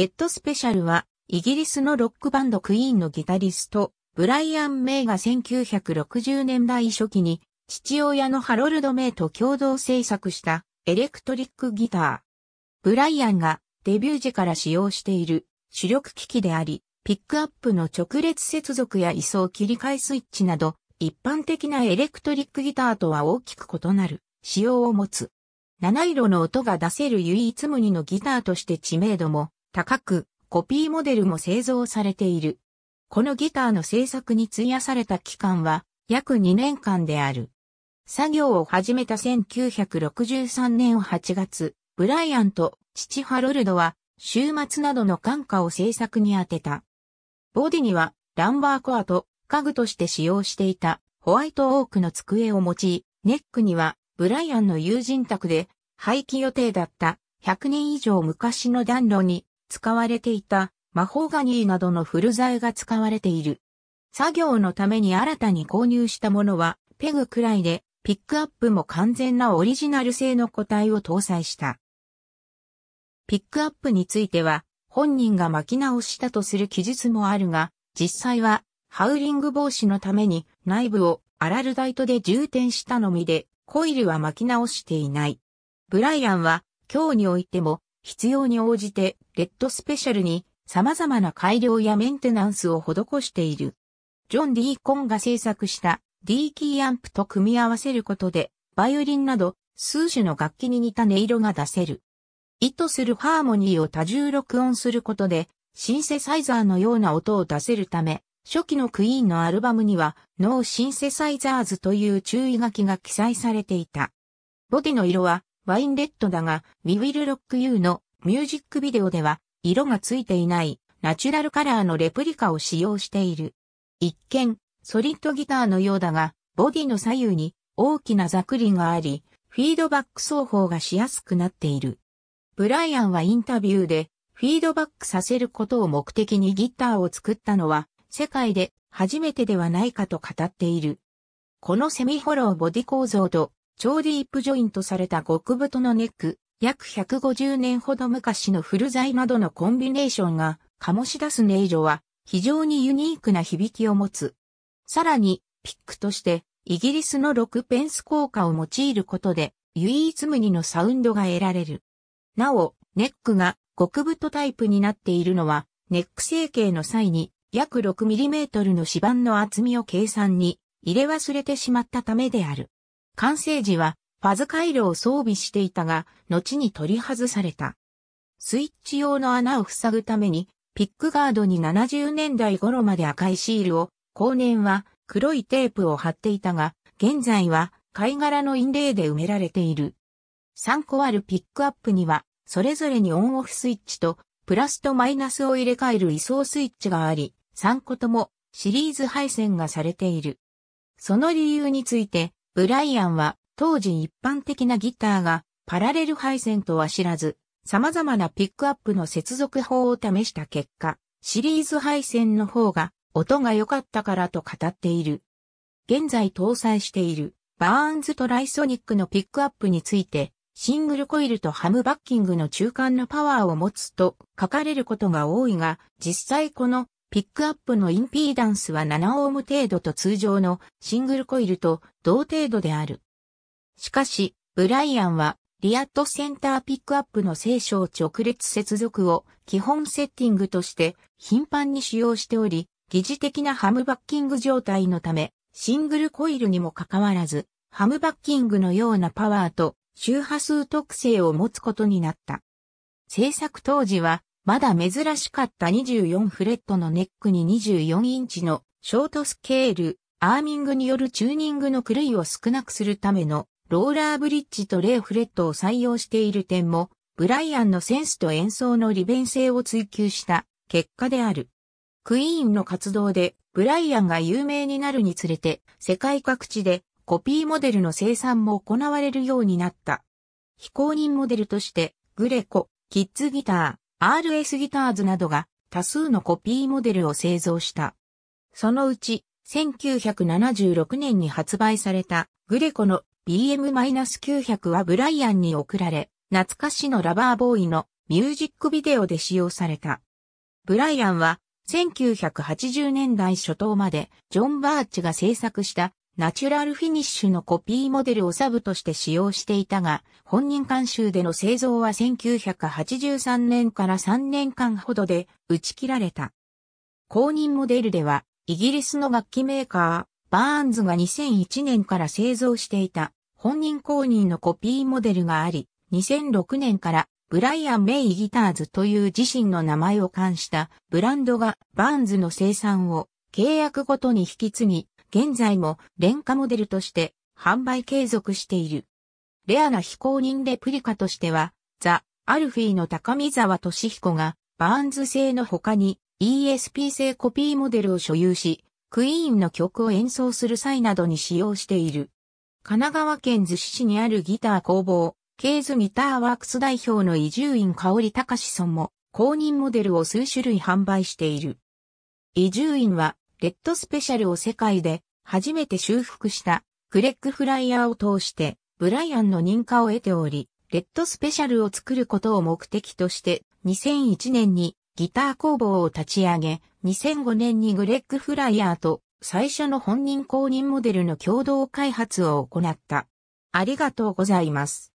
レッドスペシャルは、イギリスのロックバンドクイーンのギタリスト、ブライアン・メイが1960年代初期に、父親のハロルド・メイと共同制作したエレクトリックギター。ブライアンがデビュー時から使用している主力機器であり、ピックアップの直列接続や位相切り替えスイッチなど、一般的なエレクトリックギターとは大きく異なる仕様を持つ。七色の音が出せる唯一無二のギターとして知名度も高く、コピーモデルも製造されている。このギターの製作に費やされた期間は約2年間である。作業を始めた1963年8月、ブライアンと父ハロルドは週末などの感化を製作に当てた。ボディにはランバーコアと家具として使用していたホワイトオークの机を用い、ネックにはブライアンの友人宅で廃棄予定だった100年以上昔の暖炉に使われていたマホーガニーなどの古材が使われている。作業のために新たに購入したものはペグくらいでピックアップも完全なオリジナル製の個体を搭載した。ピックアップについては本人が巻き直したとする記述もあるが、実際はハウリング防止のために内部をアラルダイトで充填したのみでコイルは巻き直していない。ブライアンは今日においても必要に応じてレッドスペシャルに様々な改良やメンテナンスを施している。ジョン・デー・コンが制作した D キーアンプと組み合わせることで、バイオリンなど数種の楽器に似た音色が出せる。意図するハーモニーを多重録音することで、シンセサイザーのような音を出せるため、初期のクイーンのアルバムには、ノーシンセサイザーズという注意書きが記載されていた。ボディの色は、ワインレッドだが、We Will Rock You のミュージックビデオでは、色がついていないナチュラルカラーのレプリカを使用している。一見、ソリッドギターのようだが、ボディの左右に大きなざくりがあり、フィードバック奏法がしやすくなっている。ブライアンはインタビューで、フィードバックさせることを目的にギターを作ったのは、世界で初めてではないかと語っている。このセミホローボディ構造と超ディープジョイントされた極太のネック、約150年ほど昔の古材などのコンビネーションが醸し出すジョは非常にユニークな響きを持つ。さらに、ピックとしてイギリスの6ペンス効果を用いることで唯一無二のサウンドが得られる。なお、ネックが極太タイプになっているのは、ネック成形の際に約 6mm の指板の厚みを計算に入れ忘れてしまったためである。完成時はファズ回路を装備していたが、後に取り外された。スイッチ用の穴を塞ぐために、ピックガードに70年代頃まで赤いシールを、後年は黒いテープを貼っていたが、現在は貝殻のインレイで埋められている。3個あるピックアップには、それぞれにオンオフスイッチと、プラスとマイナスを入れ替える移送スイッチがあり、3個ともシリーズ配線がされている。その理由について、ブライアンは当時一般的なギターがパラレル配線とは知らず、様々なピックアップの接続法を試した結果、シリーズ配線の方が音が良かったからと語っている。現在搭載しているバーンズトライソニックのピックアップについて、シングルコイルとハムバッキングの中間のパワーを持つと書かれることが多いが、実際このピックアップのインピーダンスは7オーム程度と通常のシングルコイルと同程度である。しかし、ブライアンは、リアットセンターピックアップの聖書直列接続を基本セッティングとして頻繁に使用しており、疑似的なハムバッキング状態のため、シングルコイルにもかかわらず、ハムバッキングのようなパワーと周波数特性を持つことになった。制作当時はまだ珍しかった24フレットのネックに24インチのショートスケール、アーミングによるチューニングの狂いを少なくするためのローラーブリッジと0フレットを採用している点も、ブライアンのセンスと演奏の利便性を追求した結果である。クイーンの活動でブライアンが有名になるにつれて世界各地でコピーモデルの生産も行われるようになった。非公認モデルとしてグレコ、キッズギター、RS ギターズなどが多数のコピーモデルを製造した。そのうち、1976年に発売されたグレコの BM-900 はブライアンに送られ、懐かしのラバーボーイのミュージックビデオで使用された。ブライアンは1980年代初頭までジョン・バーチが制作したナチュラルフィニッシュのコピーモデルをサブとして使用していたが、本人監修での製造は1983年から3年間ほどで打ち切られた。公認モデルでは、イギリスの楽器メーカー、バーンズが2001年から製造していた本人公認のコピーモデルがあり、2006年からブライアン・メイ・ギターズという自身の名前を冠したブランドがバーンズの生産を契約ごとに引き継ぎ、現在も廉価モデルとして販売継続している。レアな非公認レプリカとしては、ザ・アルフィーの高見沢俊彦が、バーンズ製の他に ESP 製コピーモデルを所有し、クイーンの曲を演奏する際などに使用している。神奈川県逗子市にあるギター工房、ケーズギターワークス代表の伊集院香織隆さんも、公認モデルを数種類販売している。伊集院は、レッドスペシャルを世界で初めて修復したクレッグフライヤーを通してブライアンの認可を得ており、レッドスペシャルを作ることを目的として2001年にギター工房を立ち上げ、2005年にグレッグフライヤーと最初の本人公認モデルの共同開発を行った。ありがとうございます。